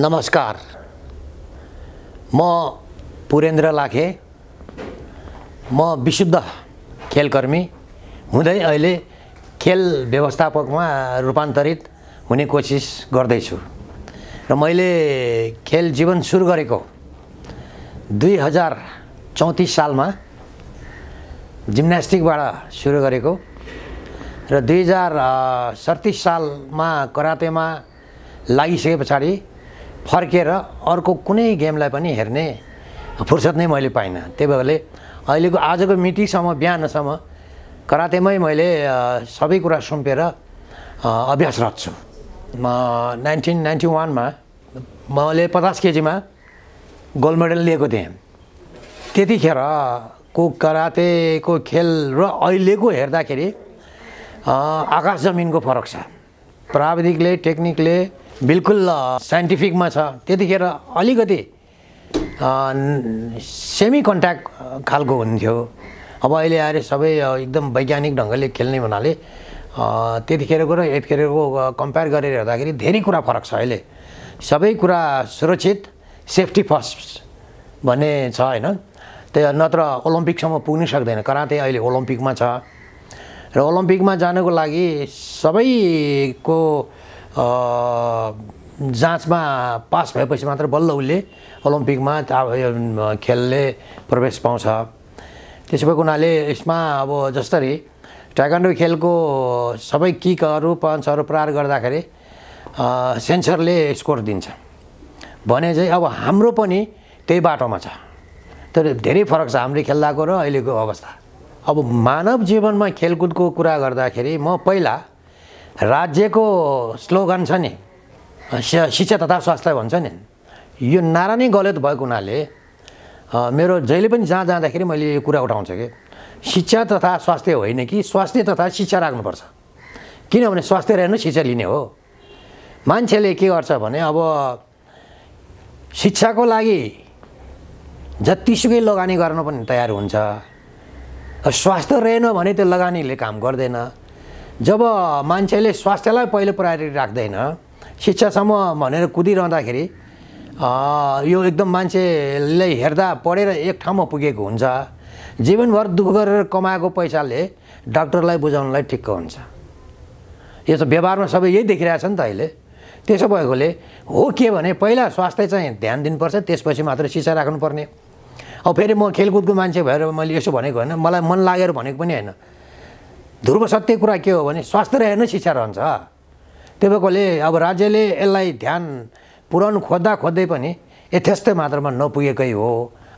नमस्कार म पुरेन्द्र लाखे म विशुद्ध खेलकर्मी हुँदै अहिले खेल व्यवस्थापकमा रूपान्तरित हुने कोसिस गर्दैछु र मैले खेल जीवन सुरु गरेको दुई हजार चौतिस सालमा जिम्नास्टिकबाट सुरु गरेको र दुई हजार सडतिस सालमा करातेमा लागिसके पछाडि फर्केर अर्को कुनै गेमलाई पनि हेर्ने फुर्सद नै मैले पाइनँ त्यही भएरले अहिलेको आजको मितिसम्म बिहानसम्म कराटेमै मैले सबै कुरा सुम्पेर अभ्यासरत छु म नाइन्टिन नाइन्टी वानमा मैले पचास केजीमा गोल्ड मेडल लिएको थिएँ त्यतिखेर को कराटेको खेल र अहिलेको हेर्दाखेरि आकाश जमिनको फरक छ प्राविधिकले टेक्निकले बिल्कुल साइन्टिफिकमा छ त्यतिखेर अलिकति सेमी कन्ट्याक्ट खालको हुन्थ्यो अब अहिले आएर सबै एकदम वैज्ञानिक ढङ्गले खेल्ने हुनाले त्यतिखेरको र यतिखेरको कम्पेयर गरेर हेर्दाखेरि धेरै कुरा फरक छ अहिले सबै कुरा सुरक्षित सेफ्टी फर्स्ट भन्ने छ होइन त्यही नत्र ओलम्पिकसम्म पुग्नै सक्दैन कराते अहिले ओलम्पिकमा छ र ओलम्पिकमा जानको लागि सबैको जाँचमा पास भएपछि मात्र बल्ल उसले ओलम्पिकमा खेलले प्रवेश पाउँछ त्यसो भएको हुनाले यसमा अब जसरी टाइकान्डो खेलको सबै किकहरू पन्चहरू प्रहार गर्दाखेरि सेन्सरले स्कोर दिन्छ भने चाहिँ अब हाम्रो पनि त्यही बाटोमा छ तर धेरै फरक छ हामीले खेल्दाको र अहिलेको अवस्था अब मानव जीवनमा खेलकुदको कुरा गर्दाखेरि म पहिला राज्यको स्लोगन छ नि शिक्षा तथा स्वास्थ्य भन्छ नि यो नारा नै गलत भएको हुनाले मेरो जहिले पनि जहाँ जाँदाखेरि मैले यो कुरा उठाउँछु कि शिक्षा तथा स्वास्थ्य होइन कि स्वास्थ्य तथा शिक्षा राख्नुपर्छ किनभने स्वास्थ्य रहेन शिक्षा लिने हो मान्छेले के गर्छ भने अब शिक्षाको लागि जतिसुकै लगानी गर्न पनि तयार हुन्छ स्वास्थ्य रहेन भने त्यो लगानीले काम गर्दैन जब मान्छेले स्वास्थ्यलाई पहिलो प्रायोरिटी राख्दैन शिक्षासम्म भनेर कुदिरहँदाखेरि यो एकदम मान्छेले हेर्दा पढेर एक ठाउँमा पुगेको हुन्छ जीवनभर दुःख गरेर कमाएको पैसाले डाक्टरलाई बुझाउनलाई ठिक्क हुन्छ यो त व्यवहारमा सबै यही देखिरहेछ नि त अहिले त्यसो भएकोले हो के भने पहिला स्वास्थ्य चाहिँ ध्यान दिनुपर्छ त्यसपछि मात्र शिक्षा राख्नुपर्ने अब फेरि म खेलकुदको मान्छे भएर मैले यसो भनेको होइन मलाई मन लागेर भनेको पनि होइन ध्रुव सत्य कुरा के हो भने स्वास्थ्य रहेन नै शिक्षा रहन्छ त्यो भएकोले अब राज्यले यसलाई ध्यान पुऱ्याउनु खोज्दा खोज्दै पनि यथेस्तै मात्रामा नपुगेकै हो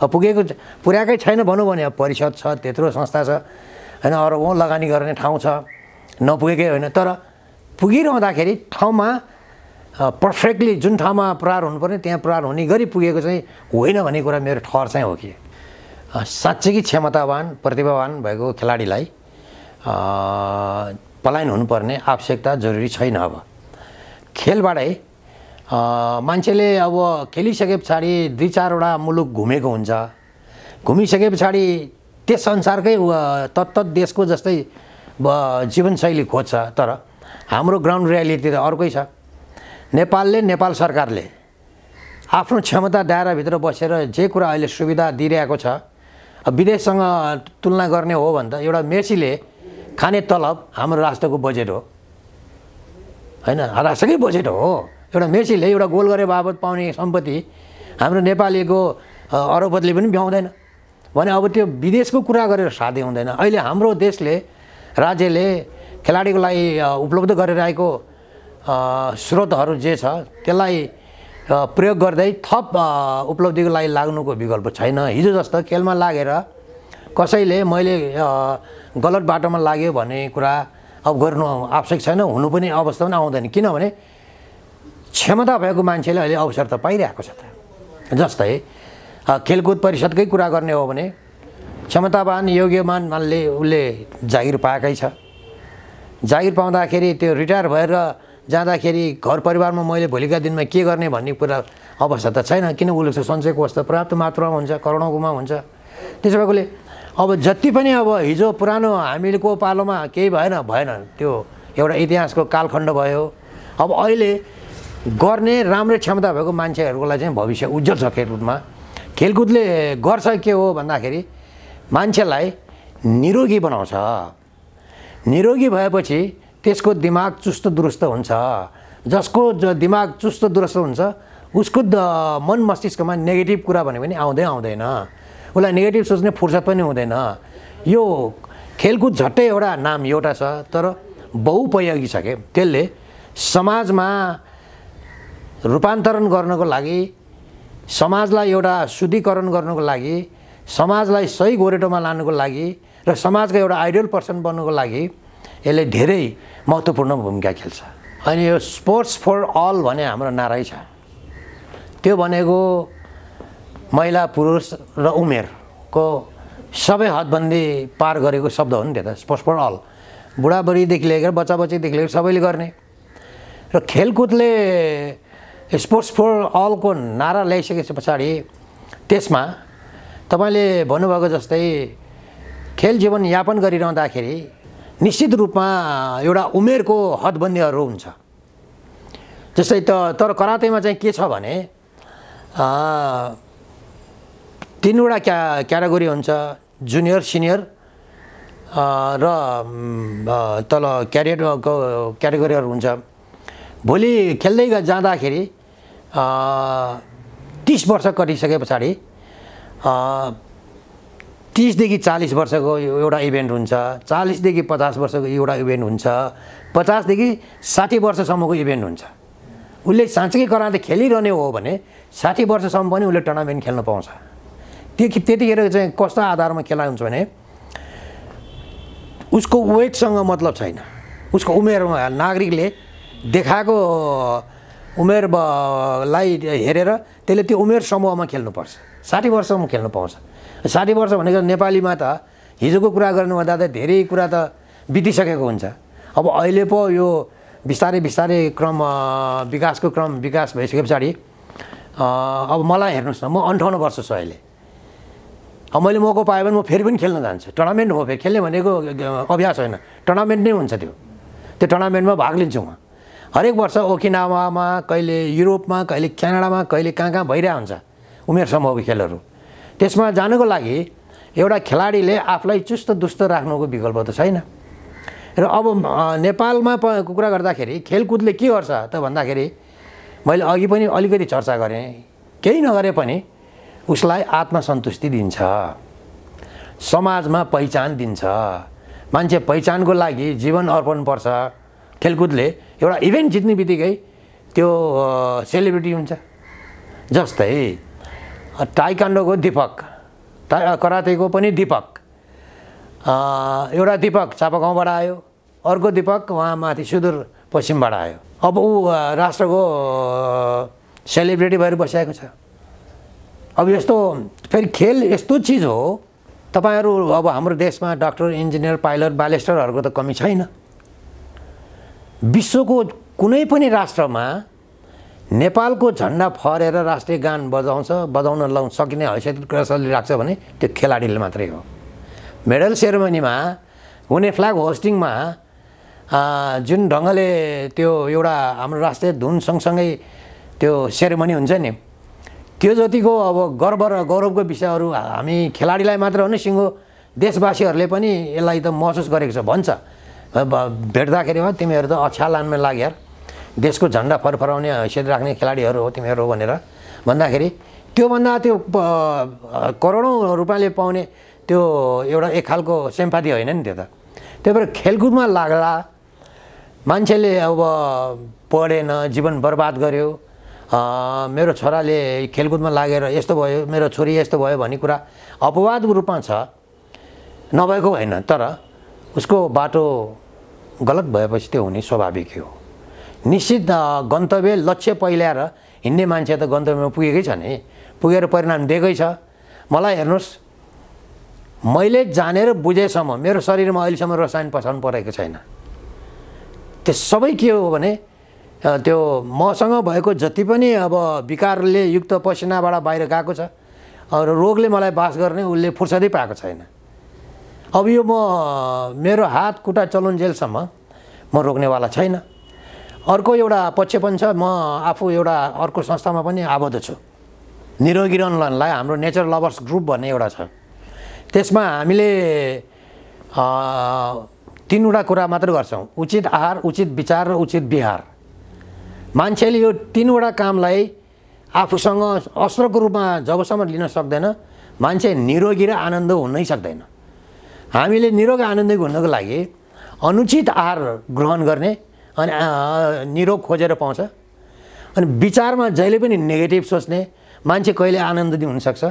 अब पुगेको पुर्याएकै छैन भनौँ भने अब परिषद छ त्यत्रो संस्था छ होइन अरूौँ लगानी गर्ने ठाउँ छ नपुगेकै होइन तर पुगिरहँदाखेरि ठाउँमा पर्फेक्टली जुन ठाउँमा प्रहार हुनुपर्ने त्यहाँ प्रहार हुने गरी पुगेको चाहिँ होइन भन्ने कुरा मेरो ठहर चाहिँ हो कि साँच्चै क्षमतावान प्रतिभावान भएको खेलाडीलाई पलायन हुनुपर्ने आवश्यकता जरुरी छैन अब खेलबाटै मान्छेले अब खेलिसके पछाडि दुई चारवटा मुलुक घुमेको हुन्छ घुमिसके पछाडि त्यस संसारकै तत्त देशको जस्तै जीवनशैली खोज्छ तर हाम्रो ग्राउन्ड रियालिटी त अर्कै छ नेपालले नेपाल सरकारले आफ्नो क्षमता दायराभित्र बसेर जे कुरा अहिले सुविधा दिइरहेको छ विदेशसँग तुलना गर्ने हो भने त एउटा मेसीले खाने तलब हाम्रो राष्ट्रको बजेट हो होइन राष्ट्रकै बजेट हो एउटा मेसीले एउटा गोल गरे बापत पाउने सम्पत्ति हाम्रो नेपालीको अरबतले पनि भ्याउँदैन भने अब त्यो विदेशको कुरा गरेर साध्य हुँदैन अहिले हाम्रो देशले राज्यले खेलाडीको लागि उपलब्ध गरेर आएको स्रोतहरू जे छ त्यसलाई प्रयोग गर्दै थप उपलब्धिको लागि लाग्नुको विकल्प छैन हिजो जस्तो खेलमा लागेर कसैले मैले गलत बाटोमा लाग्यो भन्ने कुरा अब गर्नु आवश्यक छैन हुनु पनि अवस्था पनि आउँदैन किनभने क्षमता भएको मान्छेले अहिले अवसर त पाइरहेको छ त जस्तै खेलकुद परिषदकै कुरा गर्ने हो भने क्षमतावान योग्यमान मानले उसले जागिर पाएकै छ जागिर पाउँदाखेरि त्यो रिटायर भएर जाँदाखेरि घर परिवारमा मैले भोलिका दिनमा के गर्ने भन्ने कुरा अवस्था त छैन किन उसले सञ्चयको अवस्था पर्याप्त मात्रामा हुन्छ करोडौँकोमा हुन्छ त्यसो भएकोले अब जति पनि अब हिजो पुरानो हामीले को पालोमा केही भएन भएन त्यो एउटा इतिहासको कालखण्ड भयो अब अहिले गर्ने राम्रो क्षमता भएको मान्छेहरूकोलाई चाहिँ भविष्य उज्जवल छ खेलकुदमा खेलकुदले गर्छ के हो भन्दाखेरि मान्छेलाई निरोगी बनाउँछ निरोगी भएपछि त्यसको दिमाग चुस्त दुरुस्त हुन्छ जसको ज दिमाग चुस्त दुरुस्त हुन्छ उसको द मन मस्तिष्कमा नेगेटिभ कुरा भने पनि आउँदै आउँदैन उसलाई नेगेटिभ सोच्ने फुर्सद पनि हुँदैन यो खेलकुद झट्टै एउटा नाम एउटा छ तर बहुपयोगी छ क्या त्यसले समाजमा रूपान्तरण गर्नको लागि समाजलाई एउटा शुद्धिकरण गर्नुको लागि समाजलाई सही गोरेटोमा लानुको लागि र समाजको एउटा आइडियल पर्सन बन्नुको लागि यसले धेरै महत्त्वपूर्ण भूमिका खेल्छ अनि यो स्पोर्ट्स फर अल भन्ने हाम्रो नारै छ त्यो भनेको महिला पुरुष र उमेरको सबै हदबन्दी पार गरेको शब्द हो नि त्यो त स्पोर्ट्स फर अल बुढाबुढीदेखि लिएर बच्चा बच्चीदेखि लिएर सबैले गर्ने र खेलकुदले स्पोर्ट्स फर अलको नारा ल्याइसकेपछि पछाडि त्यसमा तपाईँले भन्नुभएको जस्तै खेल जीवन यापन गरिरहँदाखेरि निश्चित रूपमा एउटा उमेरको हदबन्दीहरू हुन्छ जस्तै त तर करातेमा चाहिँ के छ भने तिनवटा क्या क्याटेगोरी हुन्छ जुनियर सिनियर र तल क्यारियरको क्याटेगोरीहरू हुन्छ भोलि खेल्दै जाँदाखेरि तिस वर्ष कटिसके पछाडि तिसदेखि चालिस वर्षको एउटा इभेन्ट हुन्छ चालिसदेखि पचास वर्षको एउटा इभेन्ट हुन्छ पचासदेखि साठी वर्षसम्मको इभेन्ट हुन्छ उसले साँच्चै कराएर खेलिरहने हो भने साठी वर्षसम्म पनि उसले टुर्नामेन्ट खेल्न पाउँछ त्यो त्यतिखेर चाहिँ कस्तो आधारमा खेला हुन्छ भने उसको वेटसँग मतलब छैन उसको उमेरमा नागरिकले देखाएको उमेरलाई हेरेर त्यसले त्यो उमेर समूहमा खेल्नुपर्छ साठी वर्षमा खेल्नु पाउँछ साठी वर्ष भनेको नेपालीमा त हिजोको कुरा गर्नुभन्दा त धेरै कुरा त बितिसकेको हुन्छ अब अहिले पो यो बिस्तारै बिस्तारै क्रम विकासको क्रम विकास भइसके पछाडि अब मलाई हेर्नुहोस् न म अन्ठाउन्न वर्ष छु अहिले अब मैले मौका पाएँ भने म फेरि पनि खेल्न जान्छु टुर्नामेन्ट हो फेरि खेल्ने भनेको अभ्यास होइन टुर्नामेन्ट नै हुन्छ त्यो त्यो टुर्नामेन्टमा भाग लिन्छु म हरेक वर्ष ओकिनावामा कहिले युरोपमा कहिले क्यानाडामा कहिले कहाँ कहाँ भइरहेको हुन्छ उमेर समूहको खेलहरू त्यसमा जानुको लागि एउटा खेलाडीले आफूलाई चुस्त दुस्त राख्नुको विकल्प त छैन र अब नेपालमा प कुरा गर्दाखेरि खेलकुदले के गर्छ त भन्दाखेरि मैले अघि पनि अलिकति चर्चा गरेँ केही नगरे पनि उसलाई आत्मसन्तुष्टि दिन्छ समाजमा पहिचान दिन्छ मान्छे पहिचानको लागि जीवन अर्पण पर्छ खेलकुदले एउटा इभेन्ट जित्ने बित्तिकै त्यो सेलिब्रिटी हुन्छ जस्तै ताइकान्डोको दिपक ता करातेको पनि दिपक एउटा दिपक चापागाउँबाट आयो अर्को दिपक उहाँ माथि सुदूर पश्चिमबाट आयो अब ऊ राष्ट्रको सेलिब्रेटी भएर बसिआएको छ अब यस्तो फेरि खेल यस्तो चिज हो तपाईँहरू अब हाम्रो देशमा डाक्टर इन्जिनियर पाइलट ब्यालेस्टरहरूको त कमी छैन विश्वको कुनै पनि राष्ट्रमा नेपालको झन्डा फरेर राष्ट्रिय गान बजाउँछ बजाउन लाउन सकिने हैसियत कसैले राख्छ भने त्यो खेलाडीले मात्रै हो मेडल सेरोमनीमा हुने फ्ल्याग होस्टिङमा जुन ढङ्गले त्यो एउटा हाम्रो राष्ट्रिय धुन सँगसँगै त्यो सेरोमनी हुन्छ नि त्यो जतिको अब गर्व र गौरवको विषयहरू हामी खेलाडीलाई मात्र होइन सिङ्गो देशवासीहरूले पनि यसलाई त महसुस गरेको छ भन्छ भेट्दाखेरि हो तिमीहरू त अछा लानमा लाग्यो देशको झन्डा फरफराउने हैसियत राख्ने खेलाडीहरू हो तिमीहरू भनेर भन्दाखेरि त्योभन्दा त्यो करोडौँ रुपियाँले पाउने त्यो एउटा एक खालको सेम्पाती होइन नि त्यो त त्यही भएर खेलकुदमा लाग्दा मान्छेले अब पढेन जीवन बर्बाद गर्यो मेरो छोराले खेलकुदमा लागेर यस्तो भयो मेरो छोरी यस्तो भयो भन्ने कुरा अपवाद रूपमा छ नभएको होइन तर उसको बाटो गलत भएपछि त्यो हुने स्वाभाविक हो निश्चित गन्तव्य लक्ष्य पहिल्याएर हिँड्ने मान्छे त गन्तव्यमा पुगेकै छ नि पुगेर परिणाम दिएकै छ मलाई हेर्नुहोस् मैले जानेर बुझेसम्म मेरो शरीरमा अहिलेसम्म रसायन पसाउनु परेको छैन त्यो सबै के हो भने त्यो मसँग भएको जति पनि अब विकारले युक्त पसिनाबाट बाहिर गएको छ र रोगले मलाई बास गर्ने उसले फुर्सदै पाएको छैन अब यो म मेरो हात खुट्टा चलाउन्जेलसम्म म रोक्नेवाला छैन अर्को एउटा पक्ष पनि छ म आफू एउटा अर्को संस्थामा पनि आबद्ध छु निरोगी रनलाई हाम्रो नेचर लभर्स ग्रुप भन्ने एउटा छ त्यसमा हामीले तिनवटा कुरा मात्र गर्छौँ उचित आहार उचित विचार र उचित विहार मान्छेले यो तिनवटा कामलाई आफूसँग अस्त्रको रूपमा जबसम्म लिन सक्दैन मान्छे निरोगी र आनन्द हुनै सक्दैन हामीले निरोग आनन्द हुनको लागि अनुचित आहार ग्रहण गर्ने अनि निरोग खोजेर पाउँछ अनि विचारमा जहिले पनि नेगेटिभ सोच्ने मान्छे कहिले आनन्द हुनसक्छ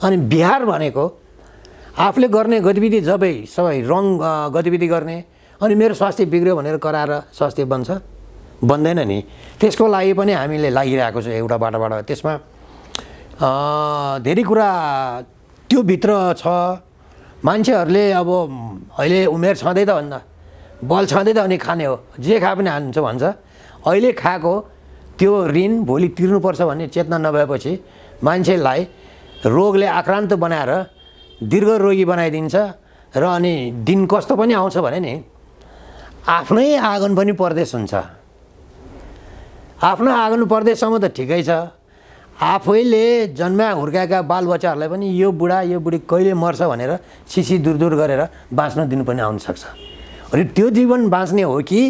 अनि बिहार भनेको आफूले गर्ने गतिविधि जबै सबै रङ गतिविधि गर्ने अनि मेरो स्वास्थ्य बिग्रियो भनेर कराएर स्वास्थ्य बन्छ बन्दैन नि त्यसको लागि पनि हामीले लागिरहेको छ एउटा बाटोबाट त्यसमा धेरै कुरा त्यो भित्र छ मान्छेहरूले अब अहिले उमेर छँदै त भन्दा बल छँदै त अनि खाने हो जे खाए पनि हान्छ भन्छ अहिले खाएको त्यो ऋण भोलि तिर्नुपर्छ भन्ने चेतना नभएपछि मान्छेलाई रोगले आक्रान्त बनाएर दीर्घ रोगी बनाइदिन्छ र अनि दिन कस्तो पनि आउँछ भने नि आफ्नै आँगन पनि परदेश हुन्छ आफ्नो आँगन पर्दैसम्म त ठिकै छ आफैले जन्मा हुर्काएका बालबच्चाहरूलाई पनि यो बुढा यो बुढी कहिले मर्छ भनेर सिसी दुर दुर गरेर बाँच्न दिनुपर्ने आउनसक्छ अनि त्यो जीवन बाँच्ने हो कि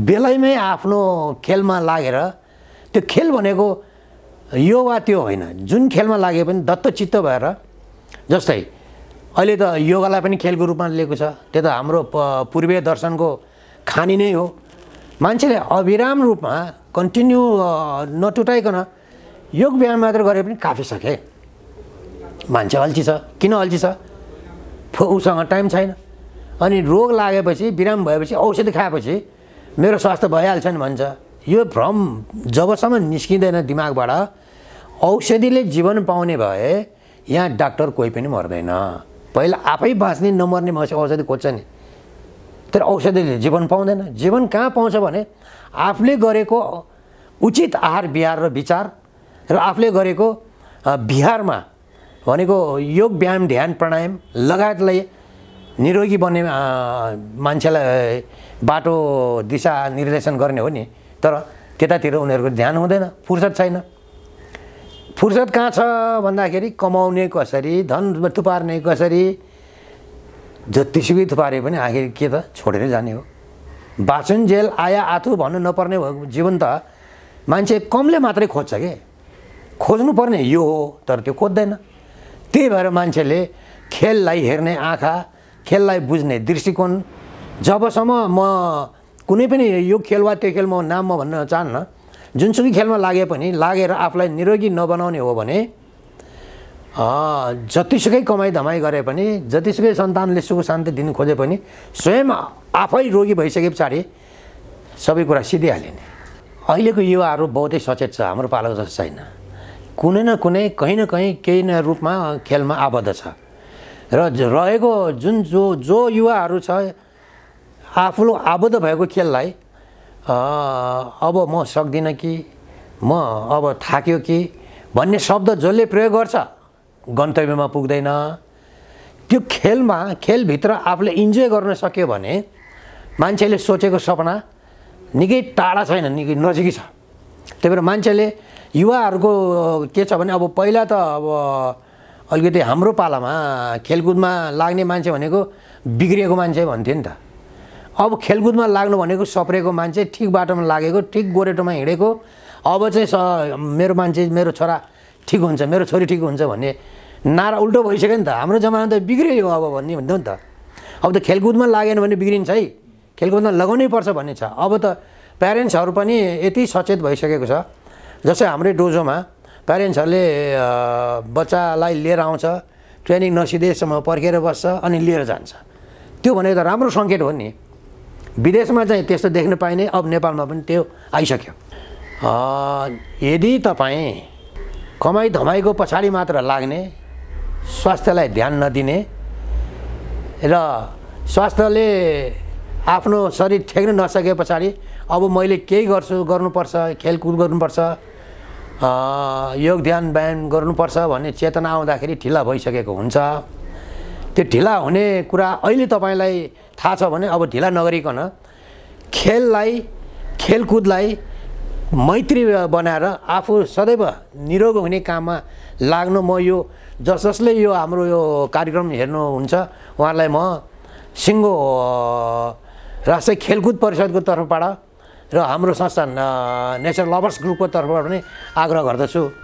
बेलैमै आफ्नो खेलमा लागेर त्यो खेल भनेको यो वा त्यो होइन जुन खेलमा लागे पनि दत्तचित्त भएर जस्तै अहिले त योगालाई पनि खेलको रूपमा लिएको छ त्यो त हाम्रो पूर्वीय दर्शनको खानी नै हो मान्छेले अविराम रूपमा कन्टिन्यू नटुटाइकन योग व्यायाम मात्र गरे पनि काफी सके मान्छे अल्छी छ किन अल्छी छ फो उसँग टाइम छैन अनि रोग लागेपछि बिराम भएपछि औषधि खाएपछि मेरो स्वास्थ्य भइहाल्छ नि भन्छ यो भ्रम जबसम्म निस्किँदैन दिमागबाट औषधिले जीवन पाउने भए यहाँ डाक्टर कोही पनि मर्दैन पहिला आफै बाँच्ने नमर्ने मान्छे औषधि खोज्छ नि तर औषधिले जीवन पाउँदैन जीवन कहाँ पाउँछ भने आफूले गरेको उचित आहार विहार र विचार र आफूले गरेको बिहारमा भनेको योग व्यायाम ध्यान प्राणायाम लगायतलाई निरोगी बन्ने मान्छेलाई बाटो दिशा निर्देशन गर्ने हो नि तर त्यतातिर उनीहरूको ध्यान हुँदैन फुर्सद छैन फुर्सद कहाँ छ भन्दाखेरि कमाउने कसरी धन थुपार्ने कसरी जतिसुकै थुपारे पनि आखिर के त छोडेरै जाने हो बाचन जेल आया आथु भन्नु नपर्ने भएको जीवन त मान्छे कमले मात्रै खोज्छ कि खोज्नुपर्ने यो हो तर त्यो खोज्दैन त्यही भएर मान्छेले खेललाई हेर्ने आँखा खेललाई बुझ्ने दृष्टिकोण जबसम्म म कुनै पनि यो खेल वा त्यो खेल म नाम भन्न चाहन्न जुनसुकै खेलमा लागे पनि लागेर आफूलाई निरोगी नबनाउने हो भने जतिसुकै कमाइ धमाइ गरे पनि जतिसुकै सन्तानले सुख शान्ति दिनु खोजे पनि स्वयं आफै रोगी भइसके पछाडि सबै कुरा सिधिहालिने अहिलेको युवाहरू बहुतै सचेत छ हाम्रो पालाको जस्तो छैन कुनै न कुनै कहीँ न कहीँ केही न रूपमा खेलमा आबद्ध छ र रहेको जुन जो जो युवाहरू छ आफूले आबद्ध भएको खेललाई अब म सक्दिनँ कि म अब थाक्यो कि भन्ने शब्द जसले प्रयोग गर्छ गन्तव्यमा पुग्दैन त्यो खेलमा खेलभित्र आफूले इन्जोय गर्न सक्यो भने मान्छेले सोचेको सपना निकै टाढा छैन निकै नजिकै छ त्यही भएर मान्छेले युवाहरूको के छ भने अब पहिला त अब अलिकति हाम्रो पालामा खेलकुदमा लाग्ने मान्छे भनेको बिग्रिएको मान्छे भन्थ्यो नि त अब खेलकुदमा लाग्नु भनेको सप्रेको मान्छे ठिक बाटोमा लागेको ठिक गोरेटोमा हिँडेको अब चाहिँ मेरो मान्छे मेरो छोरा ठिक हुन्छ मेरो छोरी ठिक हुन्छ भन्ने नारा उल्टो भइसक्यो नि त हाम्रो जमाना त बिग्रियो यो अब भन्ने हुन्थ्यो नि त अब त खेलकुदमा लागेन भने बिग्रिन्छ है खेलकुदमा लगाउनै पर्छ भन्ने छ अब त प्यारेन्ट्सहरू पनि यति सचेत भइसकेको छ जस्तै हाम्रै डोजोमा प्यारेन्ट्सहरूले बच्चालाई लिएर आउँछ ट्रेनिङ नसिदेसम्म पर्खेर बस्छ अनि लिएर जान्छ त्यो भनेको त राम्रो सङ्केत हो नि विदेशमा चाहिँ त्यस्तो देख्न पाइने अब नेपालमा पनि त्यो आइसक्यो यदि तपाईँ कमाइ धमाइको पछाडि मात्र लाग्ने स्वास्थ्यलाई ध्यान नदिने र स्वास्थ्यले आफ्नो शरीर ठेक्न नसके पछाडि अब मैले केही गर्छु गर्नुपर्छ खेलकुद गर्नुपर्छ योग ध्यान व्यायाम गर्नुपर्छ भन्ने चेतना आउँदाखेरि ढिला भइसकेको हुन्छ त्यो ढिला हुने कुरा अहिले तपाईँलाई थाहा छ भने अब ढिला नगरिकन खेललाई खेलकुदलाई मैत्री बनाएर आफू सदैव निरोग हुने काममा लाग्नु म यो जस जसले यो हाम्रो यो कार्यक्रम हेर्नुहुन्छ उहाँलाई म सिङ्गो राष्ट्रिय खेलकुद परिषदको तर्फबाट र हाम्रो संस्थान नेचर लभर्स ग्रुपको तर्फबाट पनि आग्रह गर्दछु